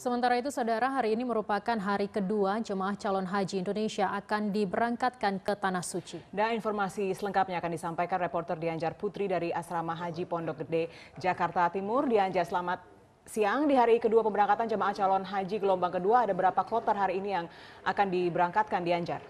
Sementara itu, saudara, hari ini merupakan hari kedua jemaah calon haji Indonesia akan diberangkatkan ke Tanah Suci. Dan informasi selengkapnya akan disampaikan reporter Dianjar Putri dari Asrama Haji Pondok Gede, Jakarta Timur. Dianjar, selamat siang. Di hari kedua pemberangkatan jemaah calon haji gelombang kedua, ada berapa kloter hari ini yang akan diberangkatkan, Dianjar?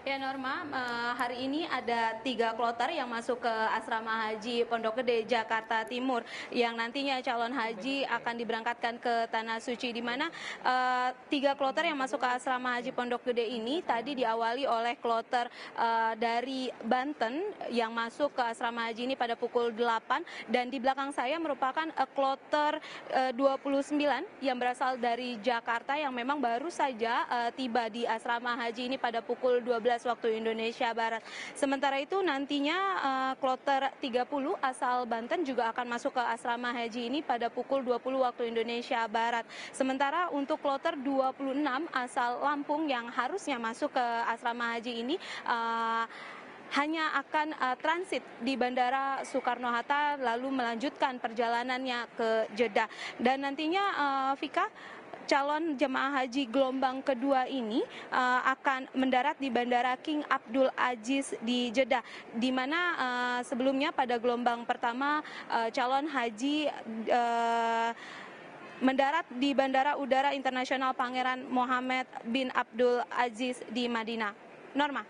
Ya Norma, eh, hari ini ada tiga kloter yang masuk ke asrama haji Pondok Gede Jakarta Timur yang nantinya calon haji akan diberangkatkan ke tanah suci di mana eh, tiga kloter yang masuk ke asrama haji Pondok Gede ini tadi diawali oleh kloter eh, dari Banten yang masuk ke asrama haji ini pada pukul 8 dan di belakang saya merupakan kloter 29 yang berasal dari Jakarta yang memang baru saja tiba di asrama haji ini pada pukul 12 waktu Indonesia Barat. Sementara itu nantinya uh, kloter 30 asal Banten juga akan masuk ke asrama haji ini pada pukul 20 waktu Indonesia Barat. Sementara untuk kloter 26 asal Lampung yang harusnya masuk ke asrama haji ini uh, hanya akan uh, transit di Bandara Soekarno-Hatta lalu melanjutkan perjalanannya ke Jeddah. Dan nantinya uh, Fika calon jemaah haji gelombang kedua ini uh, akan mendarat di Bandara King Abdul Aziz di Jeddah, di mana uh, sebelumnya pada gelombang pertama uh, calon haji uh, mendarat di Bandara Udara Internasional Pangeran Mohammed bin Abdul Aziz di Madinah. Norma.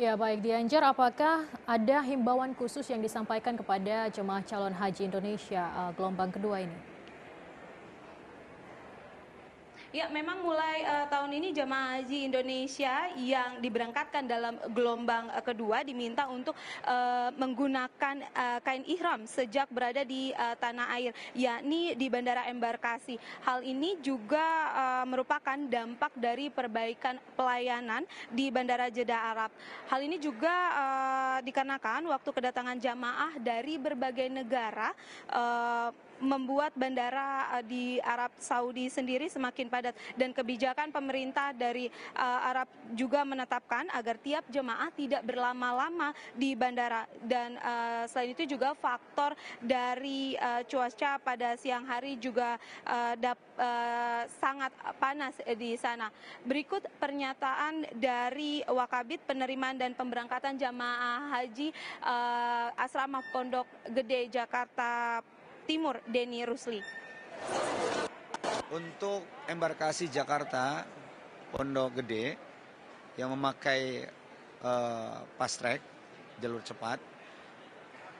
Ya baik Dianjar, apakah ada himbauan khusus yang disampaikan kepada jemaah calon haji Indonesia uh, gelombang kedua ini? Ya, memang mulai uh, tahun ini jemaah haji Indonesia yang diberangkatkan dalam gelombang uh, kedua diminta untuk uh, menggunakan uh, kain ihram sejak berada di uh, tanah air, yakni di Bandara Embarkasi. Hal ini juga uh, merupakan dampak dari perbaikan pelayanan di Bandara Jeddah Arab. Hal ini juga uh, dikarenakan waktu kedatangan jamaah dari berbagai negara uh, membuat bandara eh, di Arab Saudi sendiri semakin padat dan kebijakan pemerintah dari eh, Arab juga menetapkan agar tiap jemaah tidak berlama-lama di bandara dan eh, selain itu juga faktor dari cuaca pada siang hari juga sangat panas di sana. Berikut pernyataan dari Wakabit penerimaan dan pemberangkatan jamaah haji asrama Pondok Gede Jakarta Timur, Denny Rusli. Untuk embarkasi Jakarta, Pondok Gede, yang memakai uh, fast track, jalur cepat,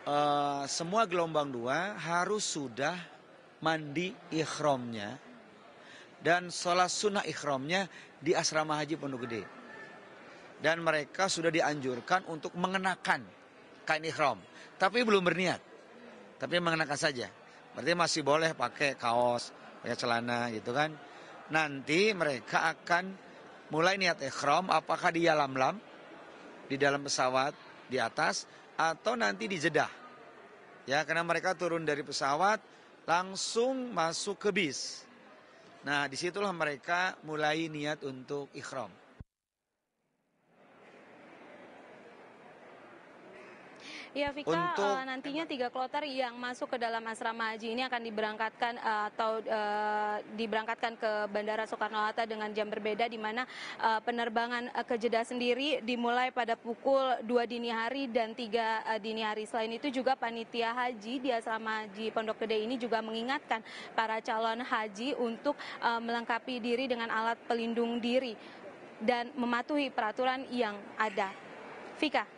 uh, semua gelombang dua harus sudah mandi ikhromnya dan sholat sunnah ikhromnya di asrama haji Pondok Gede. Dan mereka sudah dianjurkan untuk mengenakan kain ikhrom, tapi belum berniat tapi mengenakan saja. Berarti masih boleh pakai kaos, pakai ya, celana gitu kan. Nanti mereka akan mulai niat ikhram apakah di lam lam di dalam pesawat, di atas, atau nanti di jedah, Ya, karena mereka turun dari pesawat, langsung masuk ke bis. Nah, disitulah mereka mulai niat untuk ikhram. Ya Vika, eh, untuk... uh, nantinya tiga kloter yang masuk ke dalam asrama haji ini akan diberangkatkan uh, atau uh, diberangkatkan ke Bandara Soekarno-Hatta dengan jam berbeda di mana uh, penerbangan uh, ke Jeddah sendiri dimulai pada pukul 2 dini hari dan 3 uh, dini hari. Selain itu juga panitia haji di asrama haji Pondok Gede ini juga mengingatkan para calon haji untuk uh, melengkapi diri dengan alat pelindung diri dan mematuhi peraturan yang ada. Fika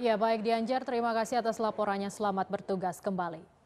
ya baik dianjar terima kasih atas laporannya selamat bertugas kembali